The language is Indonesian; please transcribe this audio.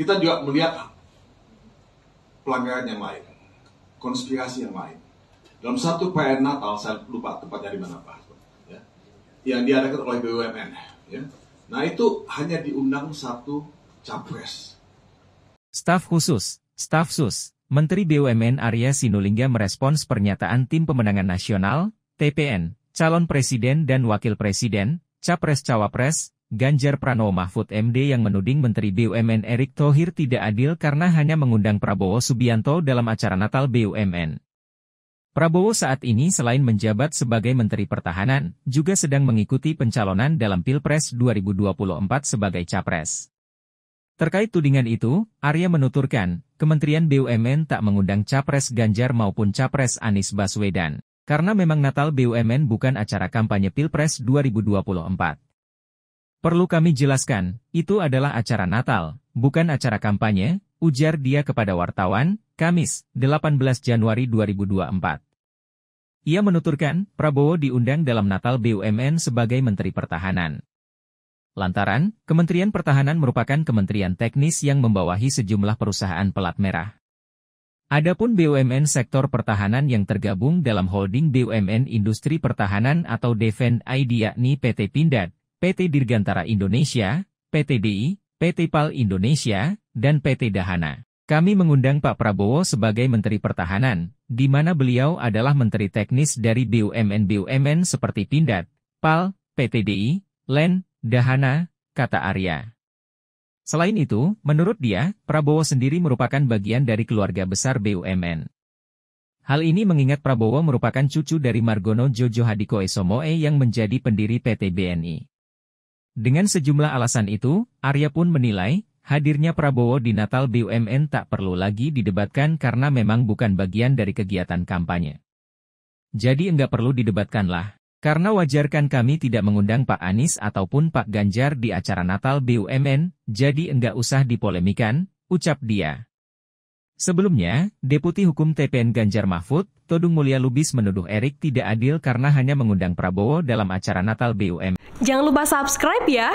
Kita juga melihat pelanggaran yang lain, konspirasi yang lain. Dalam satu perayaan Natal, saya lupa tempatnya di mana Pak, ya, yang diadakan oleh BUMN. Ya. Nah itu hanya diundang satu capres. Staf khusus, staf sus, Menteri BUMN Arya Sinulinga merespons pernyataan Tim Pemenangan Nasional, TPN, calon presiden dan wakil presiden, capres-cawapres, Ganjar Pranowo Mahfud MD yang menuding Menteri BUMN Erick Thohir tidak adil karena hanya mengundang Prabowo Subianto dalam acara Natal BUMN. Prabowo saat ini selain menjabat sebagai Menteri Pertahanan, juga sedang mengikuti pencalonan dalam Pilpres 2024 sebagai Capres. Terkait tudingan itu, Arya menuturkan, Kementerian BUMN tak mengundang Capres Ganjar maupun Capres Anies Baswedan, karena memang Natal BUMN bukan acara kampanye Pilpres 2024. Perlu kami jelaskan, itu adalah acara Natal, bukan acara kampanye, ujar dia kepada wartawan, Kamis, 18 Januari 2024. Ia menuturkan, Prabowo diundang dalam Natal BUMN sebagai Menteri Pertahanan. Lantaran, Kementerian Pertahanan merupakan kementerian teknis yang membawahi sejumlah perusahaan pelat merah. Adapun BUMN sektor pertahanan yang tergabung dalam holding BUMN Industri Pertahanan atau Defend ID yakni PT Pindad, PT Dirgantara Indonesia, PT DI, PT PAL Indonesia, dan PT Dahana. Kami mengundang Pak Prabowo sebagai Menteri Pertahanan, di mana beliau adalah Menteri Teknis dari BUMN-BUMN seperti Pindad, PAL, PT DI, LEN, Dahana, kata Arya. Selain itu, menurut dia, Prabowo sendiri merupakan bagian dari keluarga besar BUMN. Hal ini mengingat Prabowo merupakan cucu dari Margono Jojo Hadiko Esomoe yang menjadi pendiri PT BNI. Dengan sejumlah alasan itu, Arya pun menilai, hadirnya Prabowo di Natal BUMN tak perlu lagi didebatkan karena memang bukan bagian dari kegiatan kampanye. Jadi enggak perlu didebatkanlah, karena wajarkan kami tidak mengundang Pak Anies ataupun Pak Ganjar di acara Natal BUMN, jadi enggak usah dipolemikan, ucap dia. Sebelumnya, Deputi Hukum TPN Ganjar Mahfud, Todung Mulia Lubis menuduh Erik tidak adil karena hanya mengundang Prabowo dalam acara Natal BUM. Jangan lupa subscribe ya!